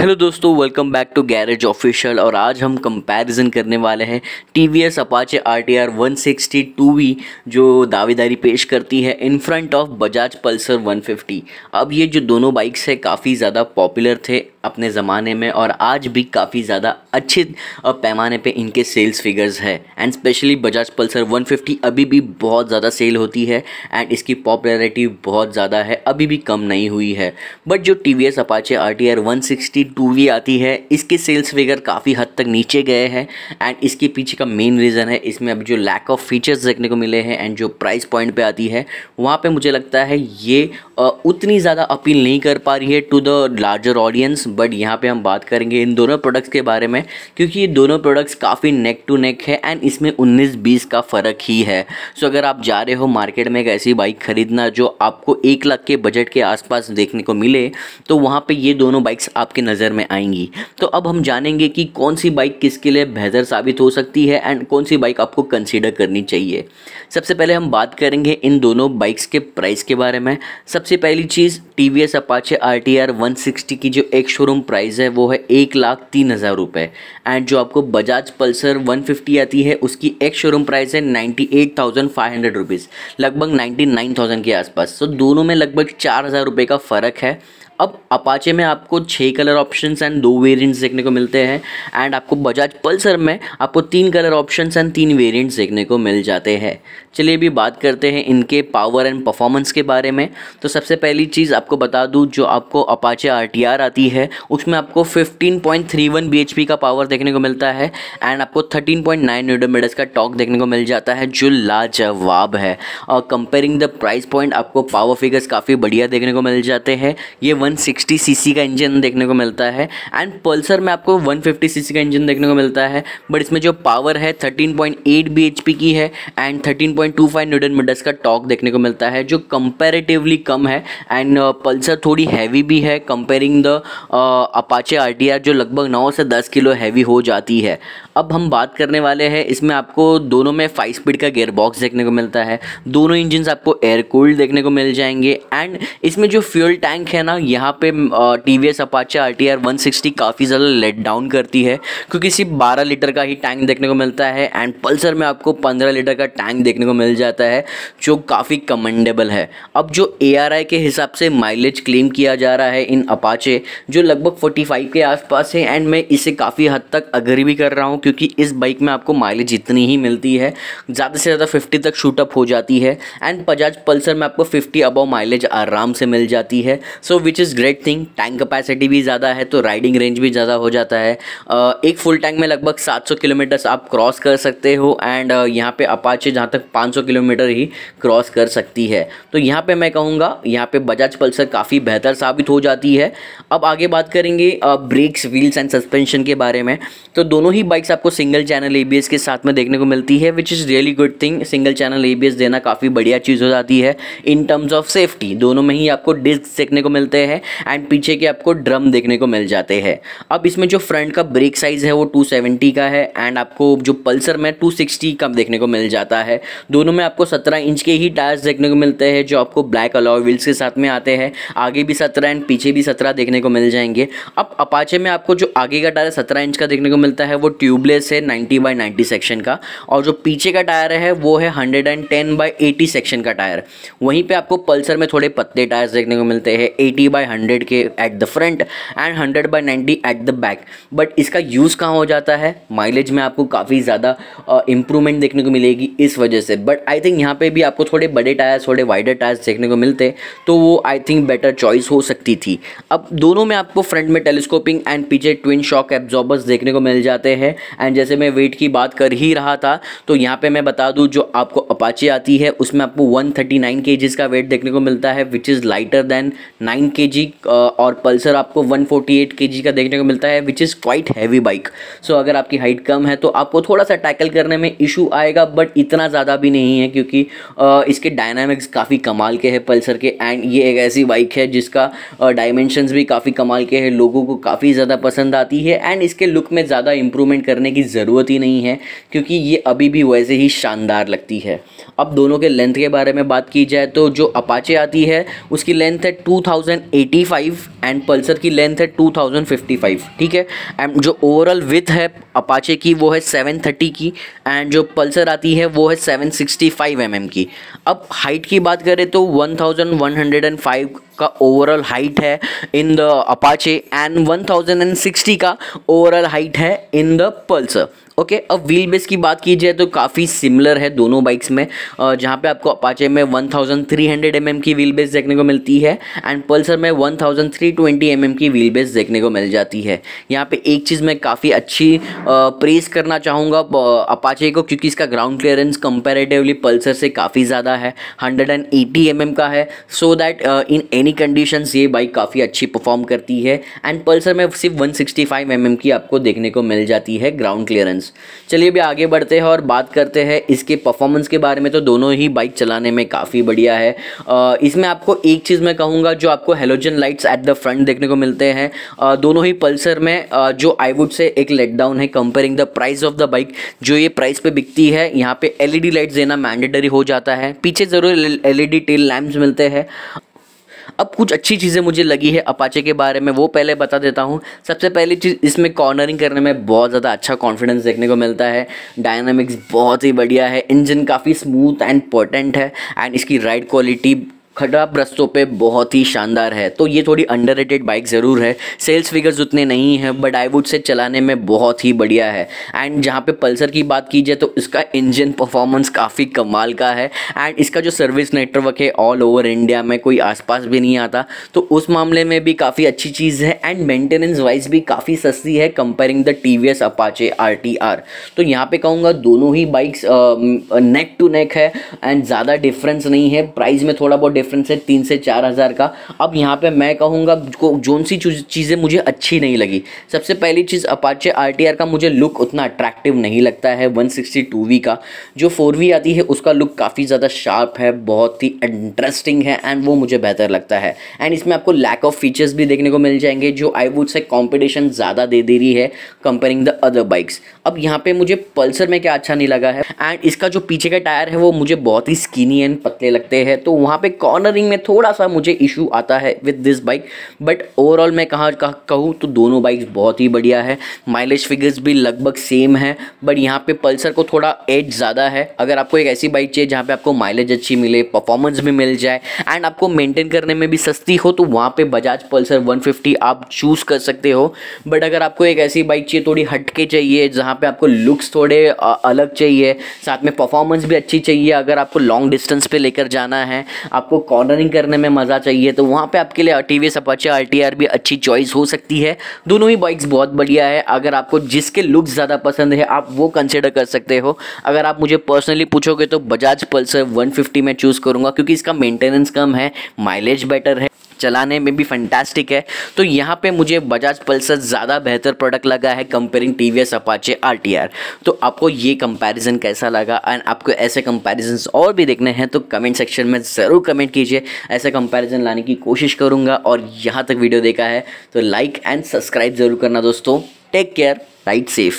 hello दोस्तों welcome back to garage official और आज हम कंपैरिजन करने वाले हैं T V S Apache R T R one sixty two V जो दावेदारी पेश करती है in front of Bajaj Pulsar 150 अब ये जो दोनों बाइक्स है काफ़ी ज़्यादा पॉपुलर थे अपने ज़माने में और आज भी काफ़ी ज़्यादा अच्छे पैमाने पे इनके सेल्स फिगर्स है एंड स्पेशली बजाज पल्सर 150 अभी भी बहुत ज़्यादा सेल होती है एंड इसकी पॉपुलैरिटी बहुत ज़्यादा है अभी भी कम नहीं हुई है बट जो T V S Apache R T R one sixty two V आती है इसके सेल्स फिगर काफ़ी हद तक नीचे गए हैं एंड इसके पीछे का मेन रीज़न है इसमें अब जो लैक ऑफ फीचर्स देखने को मिले हैं एंड जो प्राइस पॉइंट पे आती है वहाँ पे मुझे लगता है ये उतनी ज़्यादा अपील नहीं कर पा रही है to the larger audience but यहाँ पर हम बात करेंगे इन दोनों प्रोडक्ट्स के बारे में क्योंकि ये दोनों प्रोडक्ट्स काफ़ी नेक टू नेक है एंड इसमें उन्नीस बीस का फ़र्क ही है सो अगर आप जा रहे हो मार्केट में एक ऐसी बाइक ख़रीदना जो आपको एक लाख के बजट के आसपास देखने को मिले तो वहाँ पर ये दोनों बाइक्स आपके नज़र में आएंगी तो अब हम जानेंगे कि कौन सी बाइक किसके लिए बेहतर साबित हो सकती है एंड कौन सी बाइक आपको कंसिडर करनी चाहिए सबसे पहले हम बात करेंगे इन दोनों बाइक्स के प्राइस के बारे में सबसे पहली चीज़ T V S Apache R T R one sixty की जो एक शोरूम प्राइस है वो है एक लाख तीन हज़ार रुपये एंड जो आपको बजाज पल्सर वन फिफ्टी आती है उसकी एक शोरूम प्राइस है ninety eight thousand five hundred rupees लगभग नाइन्टी नाइन थाउजेंड के आसपास तो दोनों में लगभग चार हज़ार रुपये का फ़र्क है अब अपाचे में आपको छः कलर ऑप्शंस एंड दो वेरिएंट्स देखने को मिलते हैं एंड आपको बजाज पल्सर में आपको तीन कलर ऑप्शंस एंड तीन वेरिएंट्स देखने को मिल जाते हैं चलिए अभी बात करते हैं इनके पावर एंड परफॉर्मेंस के बारे में तो सबसे पहली चीज़ आपको बता दूँ जो आपको अपाचे आर आती है उसमें आपको एच पी का पावर देखने को मिलता है एंड आपको थर्टीन पॉइंट नाइन का टॉक देखने को मिल जाता है जो लाजवाब है और कंपेयरिंग द प्राइस पॉइंट आपको पावर फिगर्स काफ़ी बढ़िया देखने को मिल जाते हैं ये वन 160 सीसी का इंजन देखने को मिलता है एंड पल्सर में आपको 150 सीसी का इंजन देखने को मिलता है बट इसमें जो पावर है 13.8 bhp की है एंड 13.25 न्यूटन मीटर्स का टॉक देखने को मिलता है जो कंपेरेटिवली कम है एंड पल्सर uh, थोड़ी हैवी भी है कंपेयरिंग द अपाचे आर जो लगभग नौ से दस किलो हैवी हो जाती है अब हम बात करने वाले हैं इसमें आपको दोनों में फाइव स्पीड का गेयर बॉक्स देखने को मिलता है दोनों इंजन आपको एयर कूल्ड देखने को मिल जाएंगे एंड इसमें जो फ्यूल टैंक है ना यहाँ यहाँ पे T V S Apache R T R one sixty काफ़ी ज़्यादा लेट डाउन करती है क्योंकि सिर्फ बारह लीटर का ही टैंक देखने को मिलता है एंड पल्सर में आपको पंद्रह लीटर का टैंक देखने को मिल जाता है जो काफ़ी कमेंडेबल है अब जो ए आर आई के हिसाब से माइलेज क्लेम किया जा रहा है इन अपाचे जो लगभग फोर्टी फाइव के आसपास है एंड मैं इसे काफ़ी हद तक अग्री भी कर रहा हूँ क्योंकि इस बाइक में आपको माइलेज इतनी ही मिलती है ज़्यादा से ज़्यादा फिफ्टी तक शूटअप हो जाती है एंड बजाज पल्सर में आपको फिफ्टी अबव माइलेज आराम से मिल जाती है so which is is great thing tank capacity भी ज़्यादा है तो राइडिंग रेंज भी ज़्यादा हो जाता है एक फुल टैंक में लगभग 700 किलोमीटर्स आप क्रॉस कर सकते हो एंड यहाँ पे अपाचे जहाँ तक 500 किलोमीटर ही क्रॉस कर सकती है तो यहाँ पे मैं कहूँगा यहाँ पे बजाज पल्सर काफ़ी बेहतर साबित हो जाती है अब आगे बात करेंगे ब्रेक्स व्हील्स एंड सस्पेंशन के बारे में तो दोनों ही बाइक्स आपको सिंगल चैनल ए के साथ में देखने को मिलती है which is really good thing single channel ए देना काफ़ी बढ़िया चीज़ हो जाती है इन टर्म्स ऑफ सेफ्टी दोनों में ही आपको डिस्क देखने को मिलते हैं एंड पीछे के आपको ड्रम देखने को मिल जाते हैं अब इसमें जो फ्रंट का ब्रेक साइज़ है वो 270 का है एंड आपको जो पल्सर में 260 का देखने को मिल जाता है दोनों में आपको 17 इंच के ही टायर्स देखने को मिलते हैं जो आपको ब्लैक अलॉय व्हील्स के साथ में आते हैं आगे भी सत्रह एंड पीछे भी सत्रह देखने को मिल जाएंगे अब अपाचे में आपको जो आगे का टायर सत्रह इंच का देखने को मिलता है वो ट्यूबलेस है नाइन्टी बाई नाइन्टी सेक्शन का और जो पीछे का टायर है वो है hundred and ten by eighty section का टायर वहीं पे आपको पल्सर में थोड़े पत्ते टायर्स देखने को मिलते हैं एटी बाई बाई हंड्रेड के at the front and hundred by ninety at the back but इसका यूज़ कहाँ हो जाता है माइलेज में आपको काफ़ी ज़्यादा इंप्रूवमेंट देखने को मिलेगी इस वजह से बट आई थिंक यहाँ पे भी आपको थोड़े बड़े टायर्स थोड़े वाइडर टायर्स देखने को मिलते तो वो आई थिंक बेटर चॉइस हो सकती थी अब दोनों में आपको फ्रंट में टेलीस्कोपिंग एंड पीछे ट्विन शॉक एब्जॉर्बर्स देखने को मिल जाते हैं एंड जैसे मैं वेट की बात कर ही रहा था तो यहाँ पे मैं बता दूँ जो आपको अपाची आती है उसमें आपको 139 थर्टी का वेट देखने को मिलता है विच इज़ लाइटर देन 9 के जी uh, और पल्सर आपको 148 केजी का देखने को मिलता है which is quite heavy bike so अगर आपकी हाइट कम है तो आपको थोड़ा सा टैकल करने में इशू आएगा बट इतना ज़्यादा भी नहीं है क्योंकि uh, इसके डायनामिक्स काफ़ी कमाल के हैं पल्सर के एंड ये एक ऐसी बाइक है जिसका डायमेंशनस uh, भी काफ़ी कमाल के हैं लोगों को काफ़ी ज़्यादा पसंद आती है एंड इसके लुक में ज़्यादा इंप्रूवमेंट करने की ज़रूरत ही नहीं है क्योंकि ये अभी भी वैसे ही शानदार लगती है अब दोनों के लेंथ के बारे में बात की जाए तो जो अपाचे आती है उसकी लेंथ है टू 85 एंड पल्सर की लेंथ है 2055 ठीक है एंड जो ओवरऑल विथ है अपाचे की वो है 730 की एंड जो पल्सर आती है वो है 765 एम mm की अब हाइट की बात करें तो 1105 का ओवरऑल हाइट है इन द अपाचे एंड 1060 का ओवरऑल हाइट है इन द पल्सर ओके अब व्हील बेस की बात की जाए तो काफ़ी सिमिलर है दोनों बाइक्स में जहाँ पे आपको अपाचे में 1300 थाउजेंड mm की व्हील बेस देखने को मिलती है एंड पल्सर में 1320 थाउजेंड mm की व्हील बेस देखने को मिल जाती है यहाँ पे एक चीज़ मैं काफ़ी अच्छी प्रेस करना चाहूँगा अपाचे को क्योंकि इसका ग्राउंड क्लियरेंस कंपेरेटिवली पल्सर से काफ़ी ज़्यादा है हंड्रेड एंड mm का है so that in any condition ये बाइक काफ़ी अच्छी परफॉर्म करती है एंड पल्सर में सिर्फ वन सिक्सटी mm की आपको देखने को मिल जाती है ग्राउंड क्लियरेंस चलिए भी आगे बढ़ते हैं और बात करते हैं इसके परफॉर्मेंस के बारे में तो दोनों ही बाइक चलाने में काफ़ी बढ़िया है इसमें आपको एक चीज़ मैं कहूँगा जो आपको halogen lights at the front देखने को मिलते हैं दोनों ही पल्सर में जो आई वुड से एक लेट डाउन है comparing the price of the bike जो ये प्राइस पर बिकती है यहाँ पर एलईडी लाइट्स देना मैंडेटरी हो जाता है पीछे ज़रूर एलईडी टेल लैम्प्स मिलते हैं अब कुछ अच्छी चीज़ें मुझे लगी है अपाचे के बारे में वो पहले बता देता हूँ सबसे पहली चीज़ इसमें कॉर्नरिंग करने में बहुत ज़्यादा अच्छा कॉन्फिडेंस देखने को मिलता है डायनामिक्स बहुत ही बढ़िया है इंजन काफ़ी स्मूथ एंड पोटेंट है एंड इसकी राइड क्वालिटी खराब रस्तों पे बहुत ही शानदार है तो ये थोड़ी अंडर बाइक ज़रूर है सेल्स फिगर्स उतने नहीं हैं बट आई वुड से चलाने में बहुत ही बढ़िया है एंड जहाँ पे पल्सर की बात की जाए तो इसका इंजन परफॉर्मेंस काफ़ी कमाल का है एंड इसका जो सर्विस नेटवर्क है ऑल ओवर इंडिया में कोई आसपास भी नहीं आता तो उस मामले में भी काफ़ी अच्छी चीज़ है एंड मेंटेनेंस वाइज भी काफ़ी सस्ती है comparing the T V S Apache R T R तो यहाँ पर कहूँगा दोनों ही बाइक्स नेक टू नेक है एंड ज़्यादा डिफरेंस नहीं है प्राइस में थोड़ा बहुत डिफरेंस है तीन से चार हज़ार का अब यहाँ पे मैं कहूँगा जोन सी चीज़ें मुझे अच्छी नहीं लगी सबसे पहली चीज़ अपाचे आर का मुझे लुक उतना अट्रैक्टिव नहीं लगता है वन वी का जो फोर आती है उसका लुक काफ़ी ज़्यादा शार्प है बहुत ही इंटरेस्टिंग है एंड वो मुझे बेहतर लगता है एंड इसमें आपको लैक ऑफ फीचर्स भी देखने को मिल जाएंगे जो आई वुड से कॉम्पिटिशन ज़्यादा दे दे रही है कंपेयरिंग द अदर बाइक्स अब यहाँ पे मुझे पल्सर में क्या अच्छा नहीं लगा है एंड इसका जो पीछे का टायर है वो मुझे बहुत ही स्किनी एंड पतले लगते हैं तो वहाँ पे कॉर्नरिंग में थोड़ा सा मुझे इशू आता है with this bike but overall मैं कहाँ कहूँ तो दोनों बाइक्स बहुत ही बढ़िया है माइलेज फिगर्स भी लगभग सेम है बट यहाँ पे पल्सर को थोड़ा एज ज़्यादा है अगर आपको एक ऐसी बाइक चाहिए जहाँ पे आपको माइलेज अच्छी मिले परफॉर्मेंस भी मिल जाए एंड आपको मेंटेन करने में भी सस्ती हो तो वहाँ पर बजाज पल्सर वन आप चूज़ कर सकते हो बट अगर आपको एक ऐसी बाइक चाहिए थोड़ी हटके चाहिए जहाँ पर आपको लुक्स थोड़े अलग चाहिए साथ में परफॉर्मेंस भी अच्छी चाहिए अगर आपको लॉन्ग डिस्टेंस पर लेकर जाना है आपको कॉर्नरिंग करने में मज़ा चाहिए तो वहाँ पे आपके लिए T V R T R भी अच्छी चॉइस हो सकती है दोनों ही बाइक्स बहुत बढ़िया है अगर आपको जिसके लुक्स ज़्यादा पसंद है आप वो कंसिडर कर सकते हो अगर आप मुझे पर्सनली पूछोगे तो बजाज पल्सर वन में चूज़ करूँगा क्योंकि इसका मेंटेनेंस कम है माइलेज बेटर है चलाने में भी फैंटास्टिक है तो यहाँ पे मुझे बजाज पल्सर ज़्यादा बेहतर प्रोडक्ट लगा है comparing T V S Apache R T R तो आपको ये कंपेरिज़न कैसा लगा एंड आपको ऐसे कंपेरिजन और भी देखने हैं तो कमेंट सेक्शन में ज़रूर कमेंट कीजिए ऐसे कंपेरिजन लाने की कोशिश करूँगा और यहाँ तक वीडियो देखा है तो लाइक एंड सब्सक्राइब ज़रूर करना दोस्तों टेक केयर राइट सेफ